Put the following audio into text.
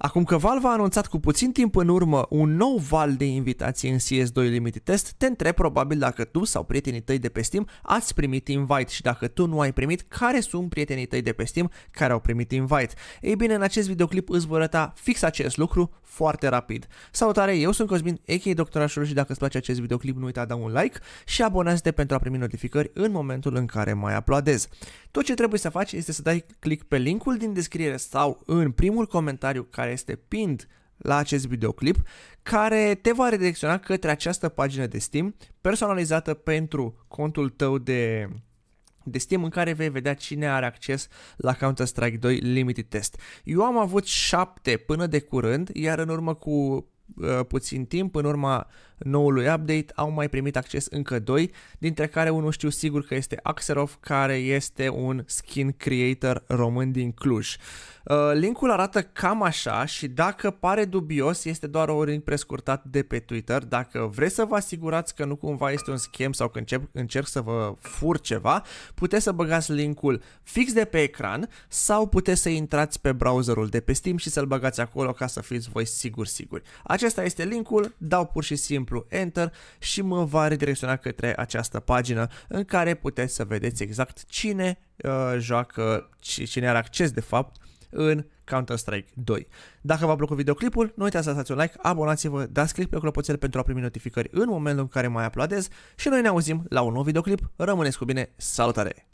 Acum că Valve a anunțat cu puțin timp în urmă un nou val de invitații în CS2 Limited Test, te întreb probabil dacă tu sau prietenii tăi de pe Steam ați primit invite și dacă tu nu ai primit, care sunt prietenii tăi de pe Steam care au primit invite. Ei bine, în acest videoclip îți voi arăta fix acest lucru foarte rapid. Salutare, eu sunt Cosmin, a.k.a. Doctorașul și dacă îți place acest videoclip nu uita da un like și abonează-te pentru a primi notificări în momentul în care mai aplaudez. Tot ce trebuie să faci este să dai click pe linkul din descriere sau în primul comentariu care este pinned la acest videoclip, care te va redirecționa către această pagină de Steam personalizată pentru contul tău de de Steam în care vei vedea cine are acces la Counter-Strike 2 Limited Test. Eu am avut 7 până de curând, iar în urmă cu Uh, puțin timp, în urma noului update au mai primit acces încă doi, dintre care unul știu sigur că este Axerov, care este un skin creator român din Cluj. Uh, linkul arată cam așa și dacă pare dubios, este doar un link prescurtat de pe Twitter. Dacă vreți să vă asigurați că nu cumva este un schem sau că încep, încerc să vă fur ceva, puteți să băgați linkul fix de pe ecran sau puteți să intrați pe browserul de pe Steam și să-l băgați acolo ca să fiți voi siguri siguri. Acest acesta este linkul, dau pur și simplu Enter și mă va redirecționa către această pagină în care puteți să vedeți exact cine uh, joacă și cine are acces de fapt în Counter-Strike 2. Dacă v-a plăcut videoclipul, nu uitați să dați un like, abonați-vă, dați click pe clopoțel pentru a primi notificări în momentul în care mai aplaudez și noi ne auzim la un nou videoclip. Rămâneți cu bine, salutare!